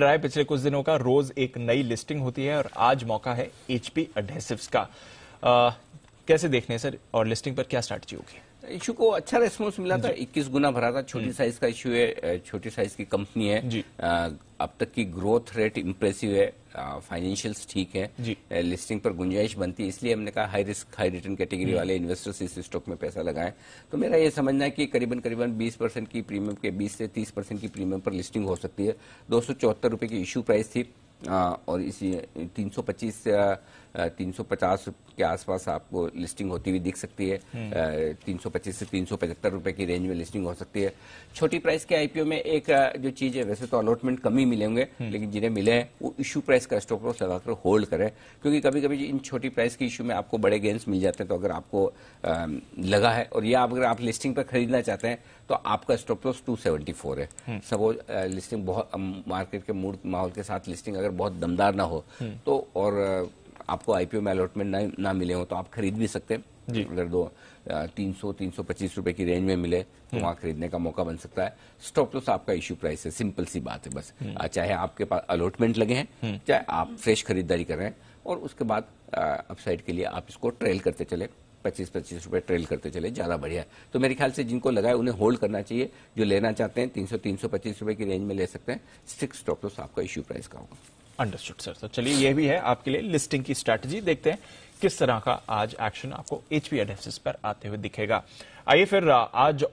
रहा है पिछले कुछ दिनों का रोज एक नई लिस्टिंग होती है और आज मौका है एचपी एडहेसिव्स का आ, कैसे देखने सर और लिस्टिंग पर क्या स्ट्रैटेजी होगी इशू को अच्छा रेस्पॉन्स मिला था 21 गुना भरा था छोटी साइज हम्म। का इशू है छोटी साइज की कंपनी है आ, अब तक की ग्रोथ रेट इम्प्रेसिव है फाइनेंशियल्स ठीक है लिस्टिंग पर गुंजाइश बनती है इसलिए हमने कहा high risk high return category वाले इन्वेस्टर्स इस स्टॉक में पैसा लगाएं तो मेरा ये समझना है कि करीबन करीबन 20 परसेंट की प्रीमियम के 20 से 30 परसेंट की प्रीमियम पर लिस्टिंग हो सकती है दो सौ की इश्यू प्राइस थी आ, और इसी तीन सौ पच्चीस 350 के आसपास आपको लिस्टिंग होती हुई दिख सकती है हम्म। तीन से तीन रुपए की रेंज में लिस्टिंग हो सकती है छोटी प्राइस के आईपीओ में एक जो चीज है वैसे तो अलॉटमेंट कम ही मिले होंगे हम्म। लेकिन जिन्हें मिले हैं वो इश्यू प्राइस का स्टॉक लॉस लगाकर होल्ड करें क्योंकि कभी कभी इन छोटी प्राइस के इश्यू में आपको बड़े गेंस मिल जाते हैं तो अगर आपको लगा है और या अगर आप लिस्टिंग पर खरीदना चाहते हैं तो आपका स्टॉप लॉस 274 है हम्म। सपोज लिस्टिंग बहुत मार्केट के मूड माहौल के साथ लिस्टिंग अगर बहुत दमदार ना हो तो और आपको आईपीओ में अलॉटमेंट ना, ना मिले हो तो आप खरीद भी सकते हैं अगर दो तीन सौ तीन सौ पच्चीस रूपये की रेंज में मिले तो हम्म। वहां खरीदने का मौका बन सकता है स्टॉप लॉस आपका इश्यू प्राइस है सिंपल सी बात है बस हम्म। चाहे आपके पास अलॉटमेंट लगे हैं हम्म। चाहे आप फ्रेश खरीदारी कर रहे हैं और उसके बाद अपसाइड के लिए आप इसको ट्रेल करते चले पच्चीस पच्चीस रूपये ट्रेल करते चले ज्यादा बढ़िया है तो मेरे ख्याल से जिनको लगाए उन्हें होल्ड करना चाहिए जो लेना चाहते हैं तीन सौ तीन सौ पच्चीस रूपये की रेंज में ले सकते हैं सिक्स स्टॉप लॉस आपका इश्यू प्राइस का होगा अंडरस्टूड सर तो चलिए यह भी है आपके लिए लिस्टिंग की स्ट्रैटेजी देखते हैं किस तरह का आज एक्शन आपको एचपी एडेसिस पर आते हुए दिखेगा आइए फिर आज